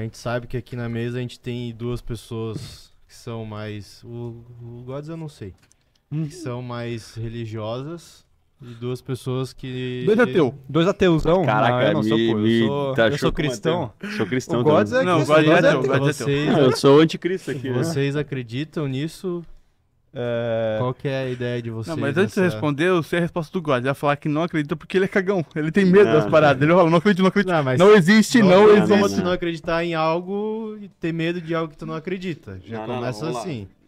A gente sabe que aqui na mesa a gente tem duas pessoas que são mais. O, o eu não sei. Hum. Que são mais religiosas. E duas pessoas que. Dois ateus. Dois ateusão. Caraca, não, eu não sou, pô, eu sou, tá eu sou cristão. Sou cristão o Gods é não, cristão. É não, né? é ateu. Vocês, eu sou anticristo aqui. Né? Vocês né? acreditam nisso? É... Qual que é a ideia de você? Não, mas antes nessa... de responder, eu sei a resposta do God. Ele vai falar que não acredita porque ele é cagão. Ele tem medo não, das paradas. Ele fala, não acredito, não acredito. Não, não existe, não, não existe. Como tu não acreditar em algo e ter medo de algo que tu não acredita. Já começa assim. Lá.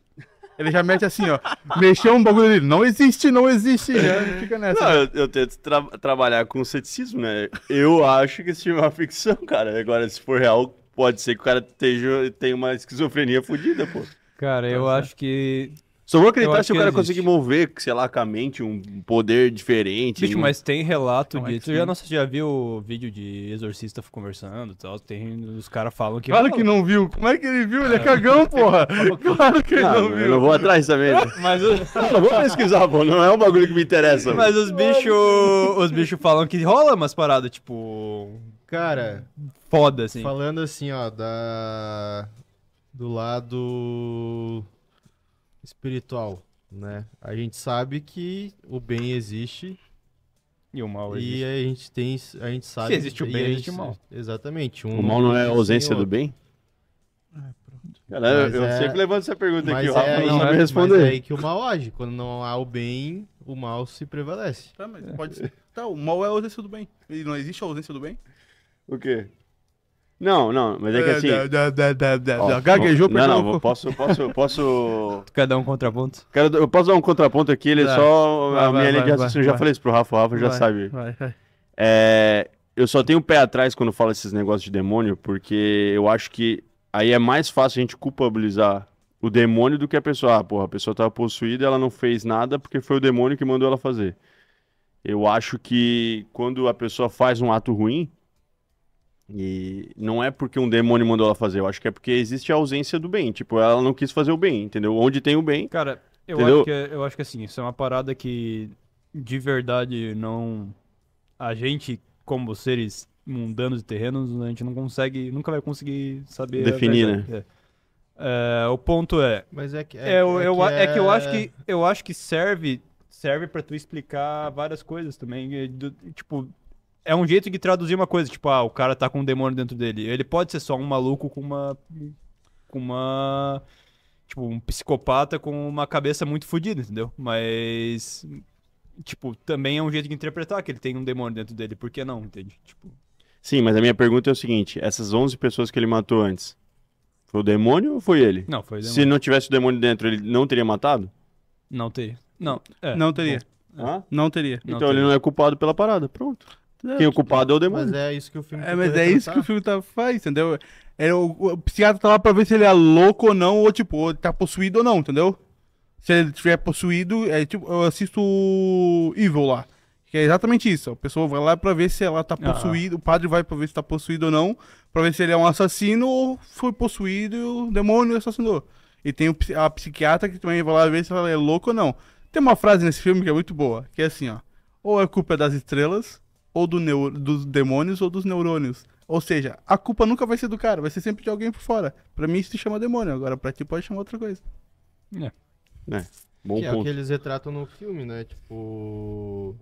Ele já mete assim, ó. mexeu um bagulho dele. Não existe, não existe. Já fica nessa. Não, eu, eu, tento tra trabalhar com ceticismo, né? Eu acho que esse filme é uma ficção, cara. Agora, se for real, pode ser que o cara esteja, tenha uma esquizofrenia fodida, pô. Cara, eu tá acho que só vou acreditar se o cara conseguir mover, sei lá, com a mente, um poder diferente. Bicho, mas tem relato não, é de. É tu já, nossa, já viu vídeo de exorcista conversando e tal? Tem, os caras falam que. Claro que não viu. Como é que ele viu? Ele é cagão, porra. claro que ele ah, não, não viu. Eu não vou atrás também. mas os... vou pesquisar, pô. Não é um bagulho que me interessa. mas os bichos. Os bichos falam que rola umas paradas, tipo. Cara. Foda, assim. Falando assim, ó, da. Do lado espiritual, né? A gente sabe que o bem existe e o mal existe. E a gente tem, a gente sabe que existe o bem, existe o mal. Exatamente. Um o mal não é ausência do bem? É, Cara, eu é... sempre levanto essa pergunta mas aqui, o é Rafa é, não sabe responder. Mas é aí que o mal age. Quando não há o bem, o mal se prevalece. Tá, mas pode ser. Tá, o mal é a ausência do bem. E não existe a ausência do bem? O quê? Não, não, mas é que é, assim. Ó, Gaguejou, não, não, Posso, posso, posso, Quer dar um contraponto. Quero, eu posso dar um contraponto aqui, ele é vai, só. Vai, a minha vai, linha de raciocínio, já falei isso pro Rafa, o Rafa já sabe. Vai, vai. É, eu só tenho o um pé atrás quando falo esses negócios de demônio, porque eu acho que aí é mais fácil a gente culpabilizar o demônio do que a pessoa. Ah, porra, a pessoa tava possuída, ela não fez nada porque foi o demônio que mandou ela fazer. Eu acho que quando a pessoa faz um ato ruim, e não é porque um demônio mandou ela fazer, eu acho que é porque existe a ausência do bem. Tipo, ela não quis fazer o bem, entendeu? Onde tem o bem. Cara, eu, entendeu? acho que, é, eu acho que assim, isso é uma parada que de verdade não. A gente, como seres mundanos e terrenos, a gente não consegue, nunca vai conseguir saber. Definir, né? É. É, o ponto é. Mas é que. É, é eu, é, que é... que eu é- acho que eu acho que serve serve para tu explicar várias coisas também. Do, tipo, é um jeito de traduzir uma coisa, tipo, ah, o cara tá com um demônio dentro dele. Ele pode ser só um maluco com uma. com uma. Tipo, um psicopata com uma cabeça muito fodida, entendeu? Mas. Tipo, também é um jeito de interpretar que ele tem um demônio dentro dele. Por que não, entende? Tipo. Sim, mas a minha pergunta é o seguinte: essas 11 pessoas que ele matou antes, foi o demônio ou foi ele? Não, foi o demônio. Se não tivesse o demônio dentro, ele não teria matado? Não teria. Não, é. não teria. Hã? Não teria. Então não teria. ele não é culpado pela parada. Pronto. Quem é o tipo, culpado é o demônio. Mas é isso que o filme É, tá mas é isso que o filme tá, faz, entendeu? É, o, o, psiquiatra tá lá pra ver se ele é louco ou não, ou tipo, tá possuído ou não, entendeu? Se ele estiver possuído, é tipo, eu assisto Evil lá. Que é exatamente isso. A pessoa vai lá pra ver se ela tá ah. possuída, o padre vai pra ver se tá possuído ou não, pra ver se ele é um assassino ou foi possuído e o demônio assassinou. E tem a psiquiatra que também vai lá ver se ela é louca ou não. Tem uma frase nesse filme que é muito boa, que é assim, ó. Ou a é culpa é das estrelas, ou do dos demônios ou dos neurônios. Ou seja, a culpa nunca vai ser do cara, vai ser sempre de alguém por fora. Pra mim isso se chama demônio, agora pra ti pode chamar outra coisa. É. É. Bom que ponto. é o que eles retratam no filme, né? Tipo.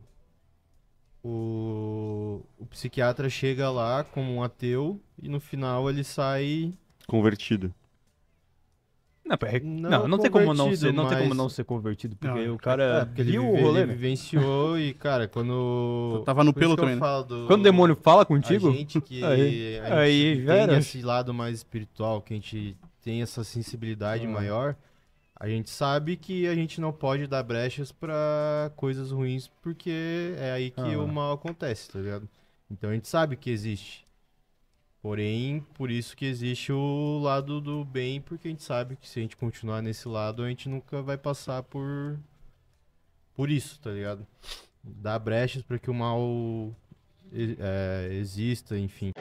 O... o psiquiatra chega lá como um ateu e no final ele sai. Convertido. Não, não, não, não tem como não ser, não mas... tem como não ser convertido, porque não, o é cara é, porque viu vive, o rolê. Ele né? vivenciou e, cara, quando. Eu tava no pelo também. Né? Do... Quando o demônio fala contigo. A gente que aí, a gente aí, tem esse lado mais espiritual, que a gente tem essa sensibilidade hum. maior. A gente sabe que a gente não pode dar brechas para coisas ruins, porque é aí que ah. o mal acontece, tá ligado? Então a gente sabe que existe. Porém, por isso que existe o lado do bem, porque a gente sabe que se a gente continuar nesse lado, a gente nunca vai passar por por isso, tá ligado? Dar brechas para que o mal é, exista, enfim.